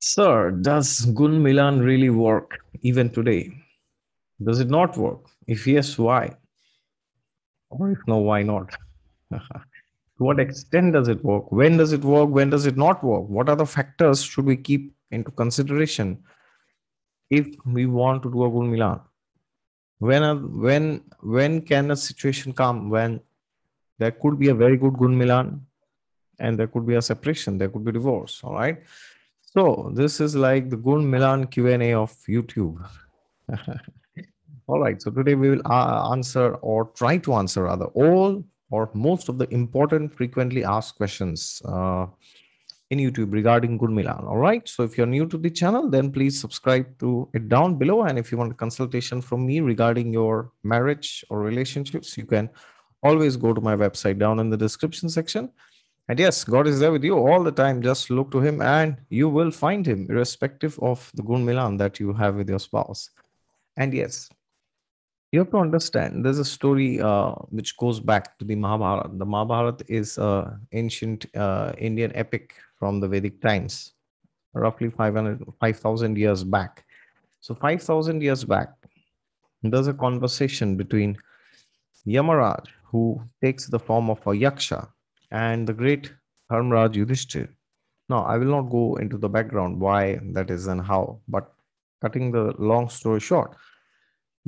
Sir, does Gun Milan really work even today? Does it not work? If yes, why? Or if no, why not? to what extent does it work? When does it work? When does it not work? What are the factors should we keep into consideration if we want to do a Gun Milan? When, a, when, when can a situation come when there could be a very good Gun Milan and there could be a separation, there could be divorce, all right? So this is like the Gun Milan Q&A of YouTube. all right. So today we will uh, answer or try to answer rather all or most of the important frequently asked questions uh, in YouTube regarding Gun Milan. All right. So if you're new to the channel, then please subscribe to it down below. And if you want a consultation from me regarding your marriage or relationships, you can always go to my website down in the description section. And yes, God is there with you all the time. Just look to Him and you will find Him, irrespective of the Gun Milan that you have with your spouse. And yes, you have to understand there's a story uh, which goes back to the Mahabharata. The Mahabharata is an ancient uh, Indian epic from the Vedic times, roughly 5,000 5, years back. So, 5,000 years back, there's a conversation between Yamaraj, who takes the form of a Yaksha, and the great Karmraj Yudhishthir. Now, I will not go into the background why that is and how, but cutting the long story short,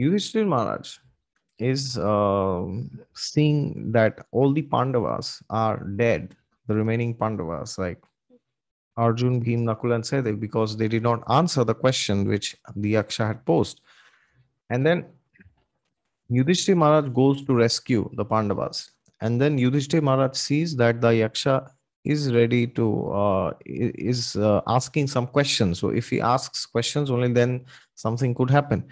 Yudhishthir Maharaj is uh, seeing that all the Pandavas are dead, the remaining Pandavas, like Arjun, Bhim, Nakula, and Sahadev, because they did not answer the question which the Yaksha had posed. And then Yudhishthir Maharaj goes to rescue the Pandavas and then Yudhishthir Maharaj sees that the Yaksha is ready to uh, is uh, asking some questions. So if he asks questions, only then something could happen.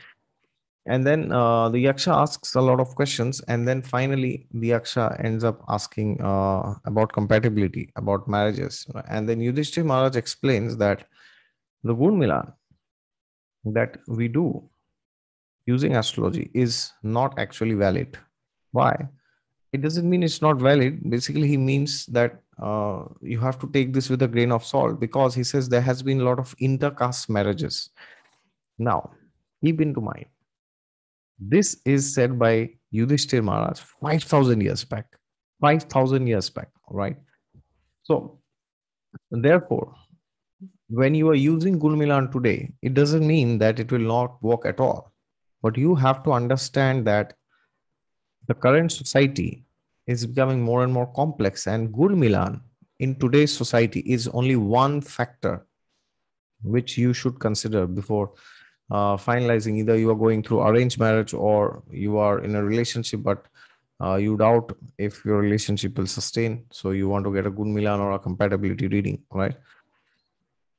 And then uh, the Yaksha asks a lot of questions, and then finally the Yaksha ends up asking uh, about compatibility, about marriages. And then Yudhishthir Maharaj explains that the Gurmila that we do using astrology is not actually valid. Why? it doesn't mean it's not valid. Basically, he means that uh, you have to take this with a grain of salt because he says there has been a lot of intercaste marriages. Now, keep in mind, this is said by Yudhishthir Maharaj 5,000 years back. 5,000 years back, right? So, therefore, when you are using Gulmilan today, it doesn't mean that it will not work at all. But you have to understand that the current society is becoming more and more complex and good milan in today's society is only one factor which you should consider before uh, finalizing either you are going through arranged marriage or you are in a relationship but uh, you doubt if your relationship will sustain so you want to get a good milan or a compatibility reading right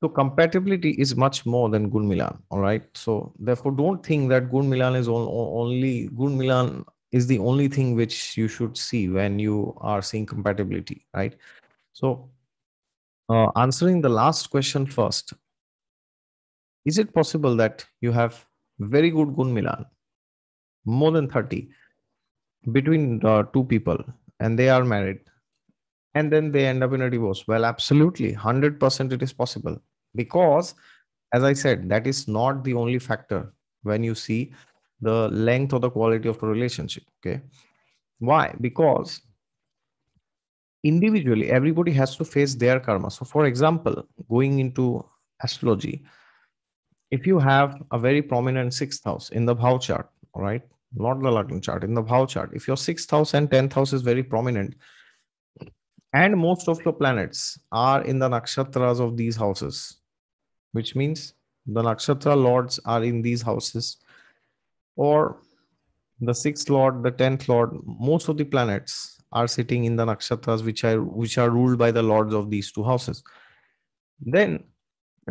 so compatibility is much more than good milan all right so therefore don't think that good milan is only good milan is the only thing which you should see when you are seeing compatibility, right? So uh, answering the last question first, is it possible that you have very good Gun Milan, more than 30, between uh, two people and they are married and then they end up in a divorce? Well, absolutely, 100% it is possible because, as I said, that is not the only factor when you see the length or the quality of the relationship. Okay. Why? Because individually, everybody has to face their karma. So, for example, going into astrology, if you have a very prominent sixth house in the Bhav chart, all right, not the Latin chart, in the Bhav chart, if your sixth house and tenth house is very prominent, and most of the planets are in the nakshatras of these houses, which means the nakshatra lords are in these houses or the sixth lord, the tenth lord, most of the planets are sitting in the nakshatras which are which are ruled by the lords of these two houses. Then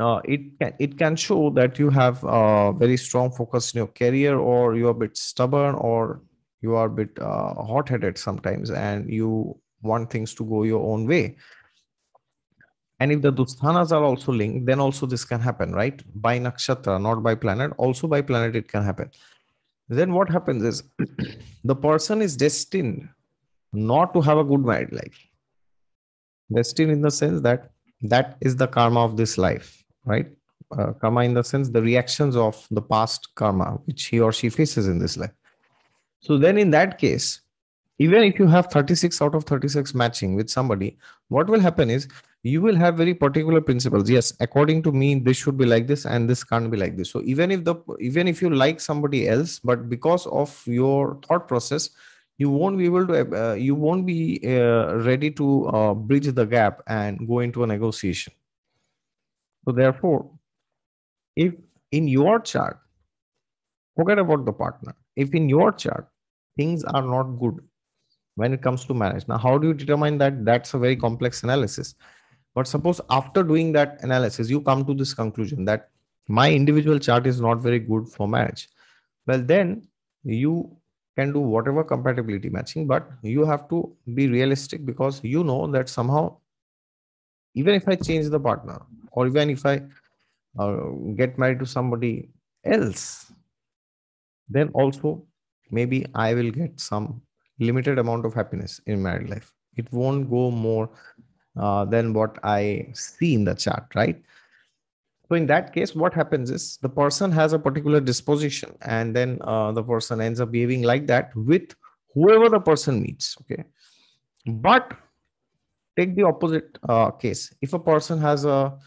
uh, it can it can show that you have a very strong focus in your career, or you are a bit stubborn, or you are a bit uh, hot-headed sometimes, and you want things to go your own way. And if the dusthanas are also linked, then also this can happen, right? By nakshatra, not by planet. Also by planet, it can happen then what happens is the person is destined not to have a good married life destined in the sense that that is the karma of this life right uh, karma in the sense the reactions of the past karma which he or she faces in this life so then in that case even if you have 36 out of 36 matching with somebody what will happen is you will have very particular principles yes according to me this should be like this and this can't be like this so even if the even if you like somebody else but because of your thought process you won't be able to uh, you won't be uh, ready to uh, bridge the gap and go into a negotiation so therefore if in your chart forget about the partner if in your chart things are not good when it comes to marriage now how do you determine that that's a very complex analysis but suppose after doing that analysis, you come to this conclusion that my individual chart is not very good for match. Well, then you can do whatever compatibility matching, but you have to be realistic because you know that somehow, even if I change the partner or even if I uh, get married to somebody else, then also maybe I will get some limited amount of happiness in married life. It won't go more uh, than what I see in the chart, right? So in that case, what happens is the person has a particular disposition, and then uh, the person ends up behaving like that with whoever the person meets. Okay, but take the opposite uh, case. If a person has a,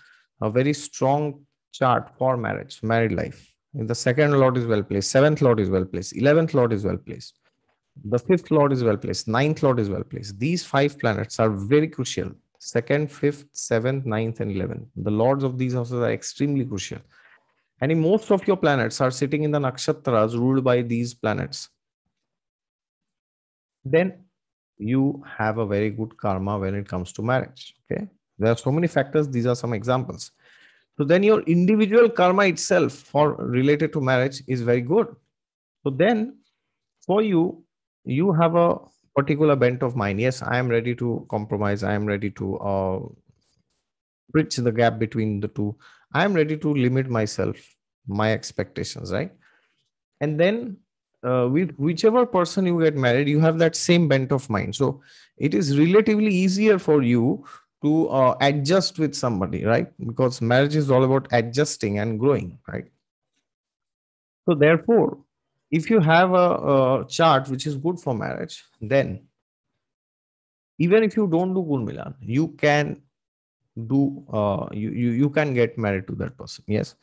a very strong chart for marriage, married life, if the second lot is well placed, seventh lot is well placed, eleventh lot is well placed, the fifth lot is well placed, ninth lot is well placed. These five planets are very crucial second, fifth, seventh, ninth, and eleventh. The lords of these houses are extremely crucial. And in most of your planets are sitting in the nakshatras ruled by these planets. Then you have a very good karma when it comes to marriage. Okay. There are so many factors. These are some examples. So then your individual karma itself for related to marriage is very good. So then for you, you have a particular bent of mine yes i am ready to compromise i am ready to uh, bridge the gap between the two i am ready to limit myself my expectations right and then uh, with whichever person you get married you have that same bent of mind so it is relatively easier for you to uh, adjust with somebody right because marriage is all about adjusting and growing right so therefore if you have a, a chart which is good for marriage, then even if you don't do good Milan, you can do uh, you, you you can get married to that person. Yes,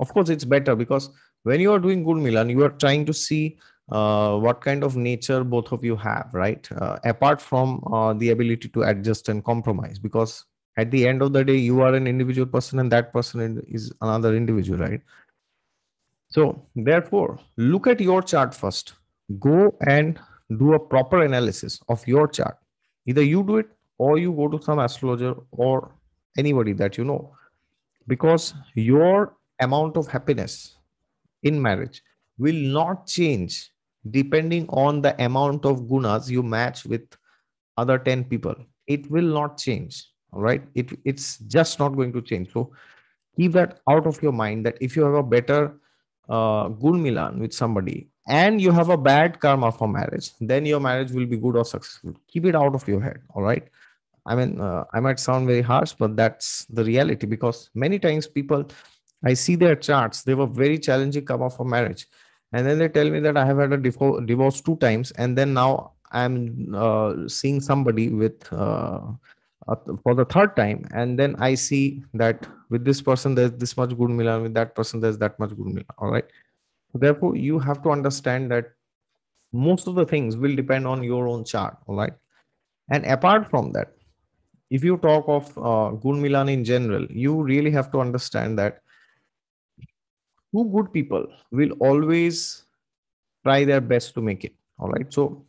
of course it's better because when you are doing good Milan, you are trying to see uh, what kind of nature both of you have, right? Uh, apart from uh, the ability to adjust and compromise, because at the end of the day, you are an individual person and that person is another individual, right? So therefore, look at your chart first. Go and do a proper analysis of your chart. Either you do it or you go to some astrologer or anybody that you know. Because your amount of happiness in marriage will not change depending on the amount of gunas you match with other 10 people. It will not change. All right. It, it's just not going to change. So keep that out of your mind that if you have a better uh, good milan with somebody and you have a bad karma for marriage then your marriage will be good or successful keep it out of your head all right i mean uh, i might sound very harsh but that's the reality because many times people i see their charts they were very challenging karma for marriage and then they tell me that i have had a divorce two times and then now i'm uh, seeing somebody with uh, for the third time and then i see that with this person there's this much good milan with that person there's that much good milan all right therefore you have to understand that most of the things will depend on your own chart all right and apart from that if you talk of uh, good milan in general you really have to understand that two good people will always try their best to make it all right so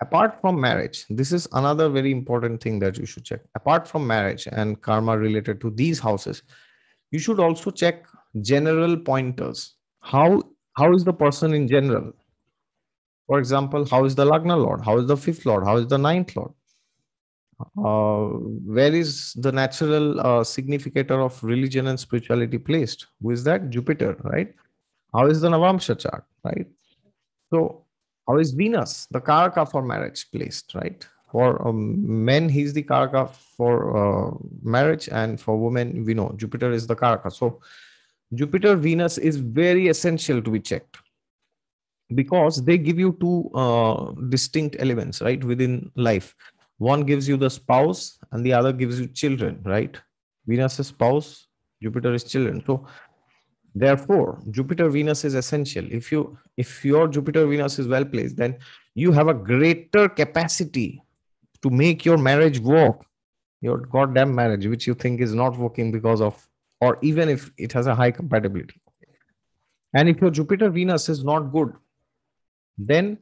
apart from marriage this is another very important thing that you should check apart from marriage and karma related to these houses you should also check general pointers how how is the person in general for example how is the lagna lord how is the fifth lord how is the ninth lord uh, where is the natural uh, significator of religion and spirituality placed who is that jupiter right how is the navamsha chart right so how is Venus, the Karaka for marriage, placed, right? For um, men, he's the Karaka for uh, marriage, and for women, we know Jupiter is the Karaka. So, Jupiter Venus is very essential to be checked because they give you two uh, distinct elements, right, within life. One gives you the spouse, and the other gives you children, right? Venus is spouse, Jupiter is children. So, Therefore, Jupiter Venus is essential. If you if your Jupiter Venus is well placed, then you have a greater capacity to make your marriage work, your goddamn marriage, which you think is not working because of, or even if it has a high compatibility. And if your Jupiter Venus is not good, then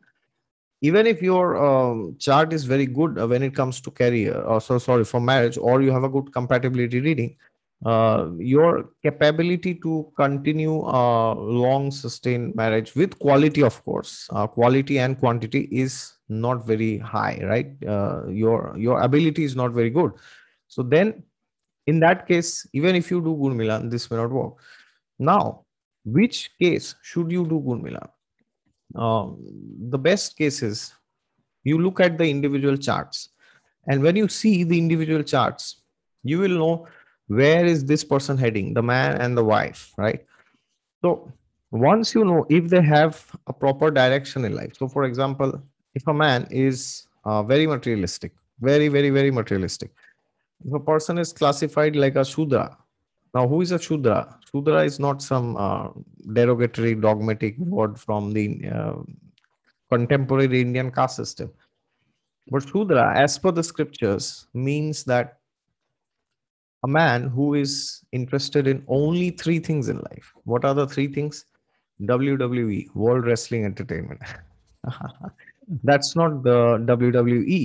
even if your uh, chart is very good uh, when it comes to career, or uh, so sorry for marriage, or you have a good compatibility reading, uh, your capability to continue a long sustained marriage with quality of course uh, quality and quantity is not very high right uh, your your ability is not very good so then in that case even if you do good milan this may not work now which case should you do good milan uh, the best case is you look at the individual charts and when you see the individual charts you will know where is this person heading the man and the wife right so once you know if they have a proper direction in life so for example if a man is uh, very materialistic very very very materialistic if a person is classified like a shudra now who is a shudra shudra is not some uh, derogatory dogmatic word from the uh, contemporary indian caste system but shudra as per the scriptures means that a man who is interested in only three things in life. What are the three things? WWE, World Wrestling Entertainment. That's not the WWE.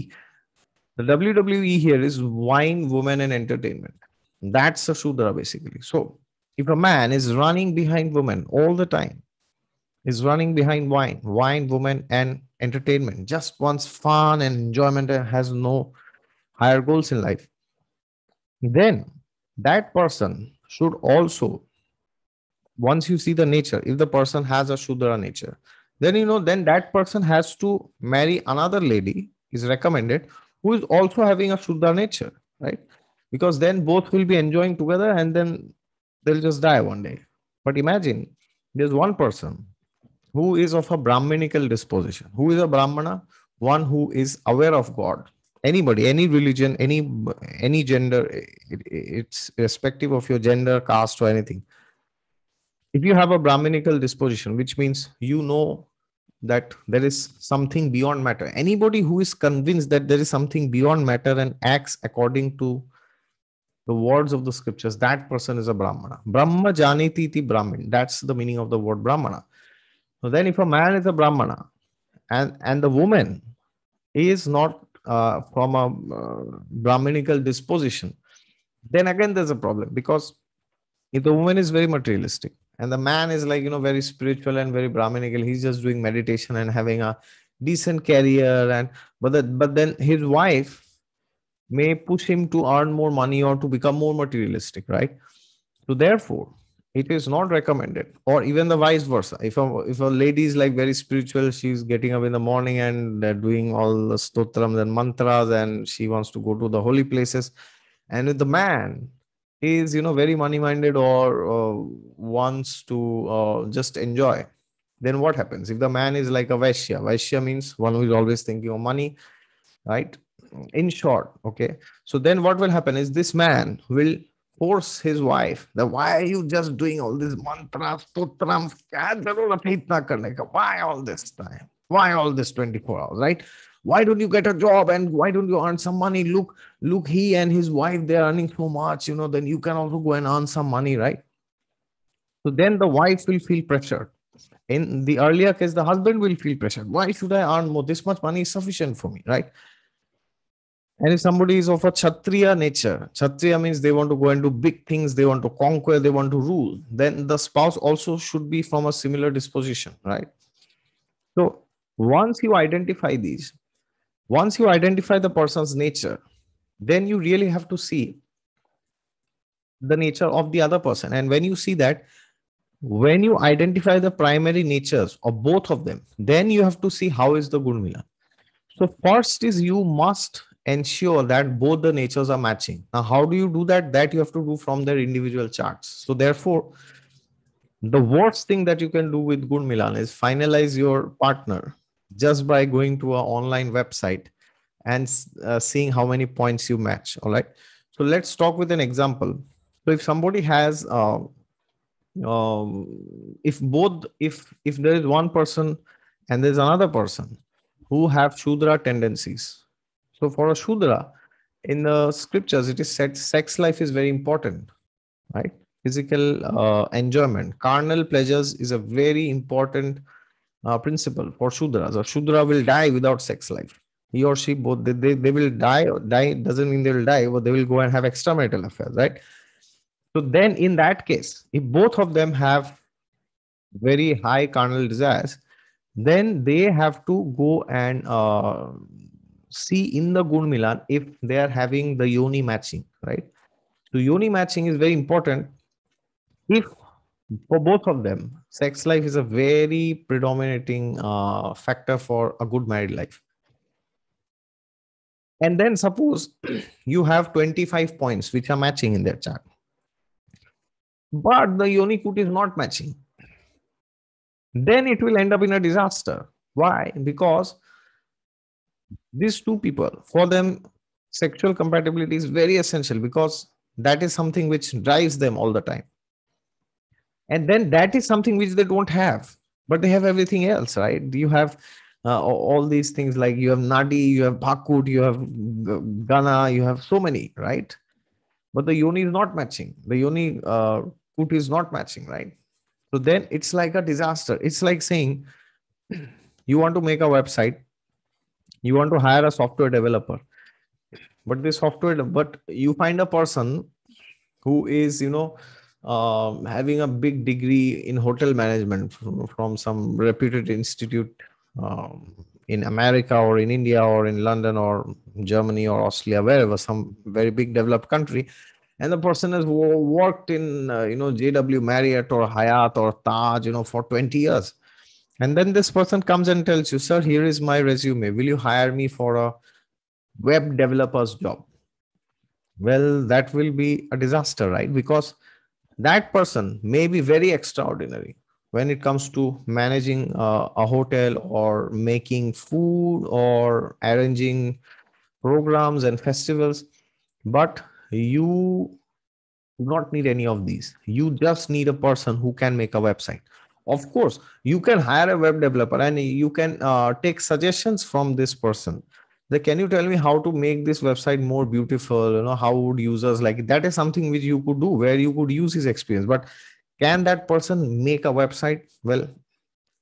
The WWE here is wine, women, and entertainment. That's a Shudra basically. So if a man is running behind women all the time, is running behind wine, wine, women, and entertainment, just wants fun and enjoyment and has no higher goals in life, then that person should also once you see the nature if the person has a shudra nature then you know then that person has to marry another lady is recommended who is also having a shudra nature right because then both will be enjoying together and then they'll just die one day but imagine there's one person who is of a brahminical disposition who is a brahmana one who is aware of god anybody any religion any any gender it, it's irrespective of your gender caste or anything if you have a brahminical disposition which means you know that there is something beyond matter anybody who is convinced that there is something beyond matter and acts according to the words of the scriptures that person is a brahmana brahma janiti tithi brahmin that's the meaning of the word brahmana so then if a man is a brahmana and and the woman is not uh, from a uh, Brahminical disposition, then again there's a problem because if the woman is very materialistic and the man is like, you know, very spiritual and very Brahminical, he's just doing meditation and having a decent career and but that but then his wife may push him to earn more money or to become more materialistic right so therefore it is not recommended or even the vice versa if a if a lady is like very spiritual she's getting up in the morning and uh, doing all the stotrams and mantras and she wants to go to the holy places and if the man is you know very money minded or uh, wants to uh, just enjoy then what happens if the man is like a vaishya vaishya means one who is always thinking of money right in short okay so then what will happen is this man will force his wife that why are you just doing all these mantras, putram, why all this time? Why all this 24 hours, right? Why don't you get a job and why don't you earn some money? Look, look, he and his wife, they're earning so much, you know, then you can also go and earn some money, right? So then the wife will feel pressured. In the earlier case, the husband will feel pressured. Why should I earn more? This much money is sufficient for me, right? And if somebody is of a Kshatriya nature, Kshatriya means they want to go and do big things, they want to conquer, they want to rule, then the spouse also should be from a similar disposition, right? So once you identify these, once you identify the person's nature, then you really have to see the nature of the other person. And when you see that, when you identify the primary natures of both of them, then you have to see how is the Gunmila. So first is you must ensure that both the natures are matching. Now, how do you do that? That you have to do from their individual charts. So therefore, the worst thing that you can do with Good Milan is finalize your partner just by going to an online website and uh, seeing how many points you match. All right. So let's talk with an example. So if somebody has, uh, um, if both, if if there is one person and there's another person who have Shudra tendencies, so for a Shudra, in the scriptures, it is said sex life is very important, right? Physical uh, enjoyment, carnal pleasures is a very important uh, principle for Shudras. A Shudra will die without sex life. He or she both they, they, they will die or die doesn't mean they will die, but they will go and have extramarital affairs, right? So then in that case, if both of them have very high carnal desires, then they have to go and uh, see in the Gund Milan if they are having the yoni matching, right? So yoni matching is very important. If for both of them, sex life is a very predominating uh, factor for a good married life. And then suppose you have 25 points which are matching in their chart. But the yoni kut is not matching. Then it will end up in a disaster. Why? Because these two people for them sexual compatibility is very essential because that is something which drives them all the time and then that is something which they don't have but they have everything else right you have uh, all these things like you have nadi you have bhakut you have gana you have so many right but the yoni is not matching the yoni uh, kut is not matching right so then it's like a disaster it's like saying you want to make a website you want to hire a software developer but this software but you find a person who is you know um, having a big degree in hotel management from, from some reputed institute um, in america or in india or in london or germany or austria wherever some very big developed country and the person has worked in uh, you know jw marriott or hyatt or taj you know for 20 years and then this person comes and tells you sir here is my resume will you hire me for a web developer's job well that will be a disaster right because that person may be very extraordinary when it comes to managing uh, a hotel or making food or arranging programs and festivals but you do not need any of these you just need a person who can make a website of course you can hire a web developer and you can uh, take suggestions from this person like, can you tell me how to make this website more beautiful you know how would users like it? that is something which you could do where you could use his experience but can that person make a website well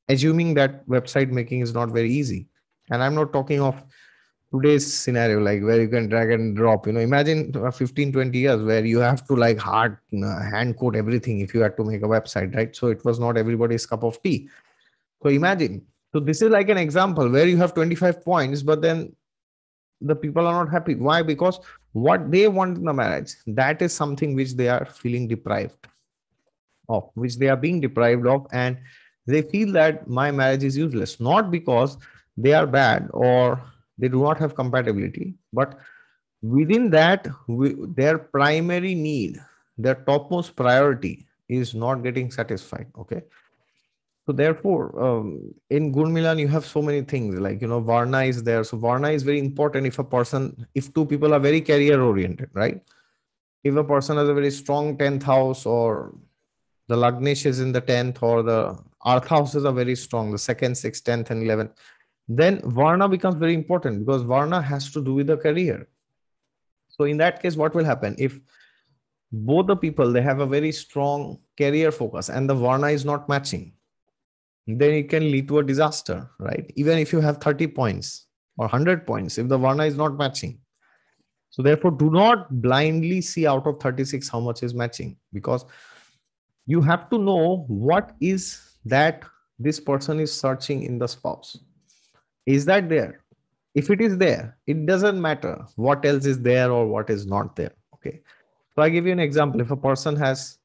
assuming that website making is not very easy and i'm not talking of today's scenario like where you can drag and drop you know imagine 15 20 years where you have to like hard uh, hand code everything if you had to make a website right so it was not everybody's cup of tea so imagine so this is like an example where you have 25 points but then the people are not happy why because what they want in the marriage that is something which they are feeling deprived of which they are being deprived of and they feel that my marriage is useless not because they are bad or they do not have compatibility, but within that, we, their primary need, their topmost priority is not getting satisfied. Okay. So therefore, um, in Gun Milan, you have so many things like, you know, Varna is there. So Varna is very important if a person, if two people are very career oriented, right? If a person has a very strong 10th house or the Lagnesh is in the 10th or the Earth houses are very strong, the second, sixth, 10th and 11th then varna becomes very important because varna has to do with the career so in that case what will happen if both the people they have a very strong career focus and the varna is not matching then it can lead to a disaster right even if you have 30 points or 100 points if the varna is not matching so therefore do not blindly see out of 36 how much is matching because you have to know what is that this person is searching in the spouse is that there? If it is there, it doesn't matter what else is there or what is not there. Okay. So I give you an example. If a person has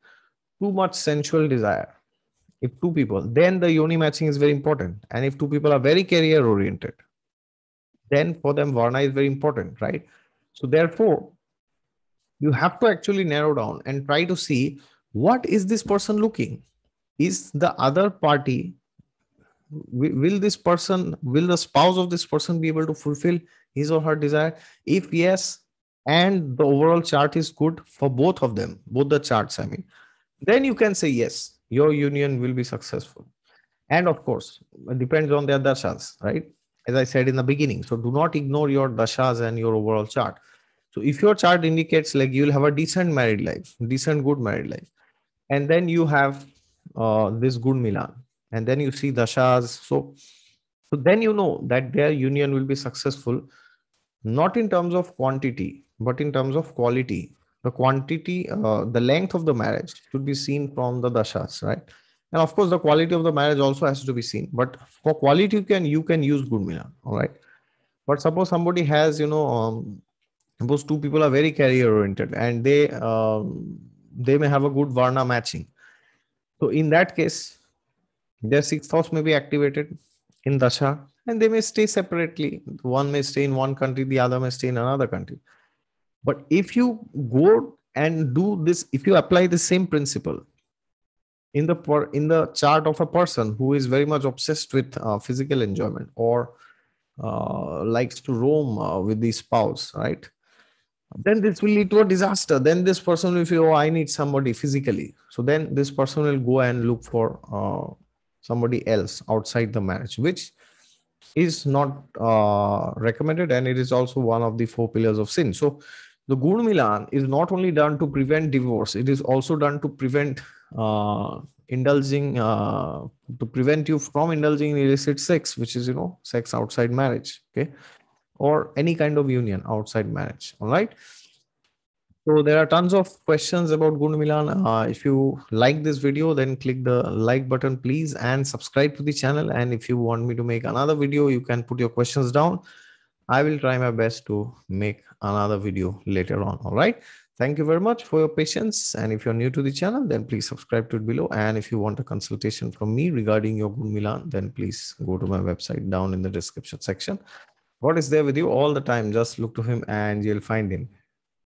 too much sensual desire, if two people, then the yoni matching is very important. And if two people are very career oriented, then for them varna is very important, right? So therefore, you have to actually narrow down and try to see what is this person looking? Is the other party will this person will the spouse of this person be able to fulfill his or her desire if yes and the overall chart is good for both of them both the charts i mean then you can say yes your union will be successful and of course it depends on their dashas right as i said in the beginning so do not ignore your dashas and your overall chart so if your chart indicates like you'll have a decent married life decent good married life and then you have uh, this good milan and then you see dashas so so then you know that their union will be successful not in terms of quantity but in terms of quality the quantity uh, the length of the marriage should be seen from the dashas right and of course the quality of the marriage also has to be seen but for quality you can you can use gunmila, all right but suppose somebody has you know um, suppose two people are very career oriented and they um, they may have a good varna matching so in that case their sixth house may be activated in Dasha and they may stay separately. One may stay in one country, the other may stay in another country. But if you go and do this, if you apply the same principle in the in the chart of a person who is very much obsessed with uh, physical enjoyment or uh, likes to roam uh, with the spouse, right? Then this will lead to a disaster. Then this person will feel, oh, I need somebody physically. So then this person will go and look for uh, somebody else outside the marriage, which is not uh, recommended and it is also one of the four pillars of sin. So the Guru Milan is not only done to prevent divorce, it is also done to prevent uh, indulging, uh, to prevent you from indulging in illicit sex, which is, you know, sex outside marriage, okay, or any kind of union outside marriage, all right. So there are tons of questions about Gund Milan. Uh, if you like this video, then click the like button, please, and subscribe to the channel. And if you want me to make another video, you can put your questions down. I will try my best to make another video later on. All right. Thank you very much for your patience. And if you're new to the channel, then please subscribe to it below. And if you want a consultation from me regarding your Gund Milan, then please go to my website down in the description section. God is there with you all the time. Just look to him and you'll find him.